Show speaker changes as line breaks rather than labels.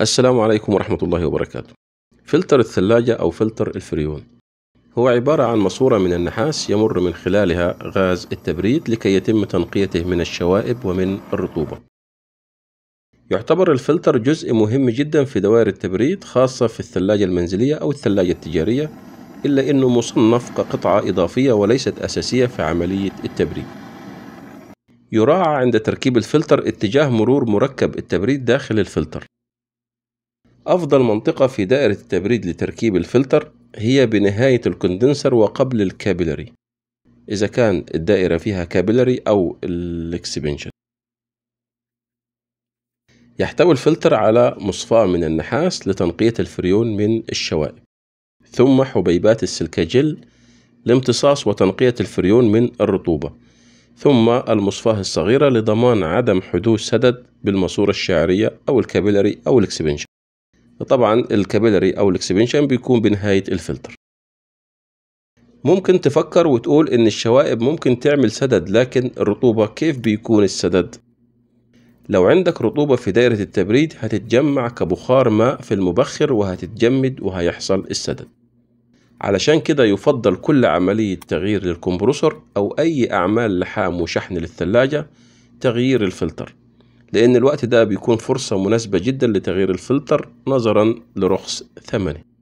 السلام عليكم ورحمة الله وبركاته فلتر الثلاجة أو فلتر الفريون هو عبارة عن ماسورة من النحاس يمر من خلالها غاز التبريد لكي يتم تنقيته من الشوائب ومن الرطوبة يعتبر الفلتر جزء مهم جدا في دوائر التبريد خاصة في الثلاجة المنزلية أو الثلاجة التجارية إلا أنه مصنف كقطعة إضافية وليست أساسية في عملية التبريد يراعى عند تركيب الفلتر اتجاه مرور مركب التبريد داخل الفلتر أفضل منطقة في دائرة التبريد لتركيب الفلتر هي بنهاية الكوندنسر وقبل الكابيلاري إذا كان الدائرة فيها كابيلاري أو الإكسبنشن يحتوي الفلتر على مصفاة من النحاس لتنقية الفريون من الشوائب ثم حبيبات السلكاجيل لامتصاص وتنقية الفريون من الرطوبة ثم المصفاة الصغيرة لضمان عدم حدوث سدد بالماسورة الشعرية أو الكابيلاري أو الإكسبنشن طبعا الكابيلاري او الاكسبنشن بيكون بنهاية الفلتر ممكن تفكر وتقول ان الشوائب ممكن تعمل سدد لكن الرطوبة كيف بيكون السدد لو عندك رطوبة في دائرة التبريد هتتجمع كبخار ماء في المبخر وهتتجمد وهيحصل السدد علشان كده يفضل كل عملية تغيير للكمبروسر أو أي أعمال لحام وشحن للثلاجة تغيير الفلتر لأن الوقت ده بيكون فرصة مناسبة جدا لتغيير الفلتر نظرا لرخص ثمنه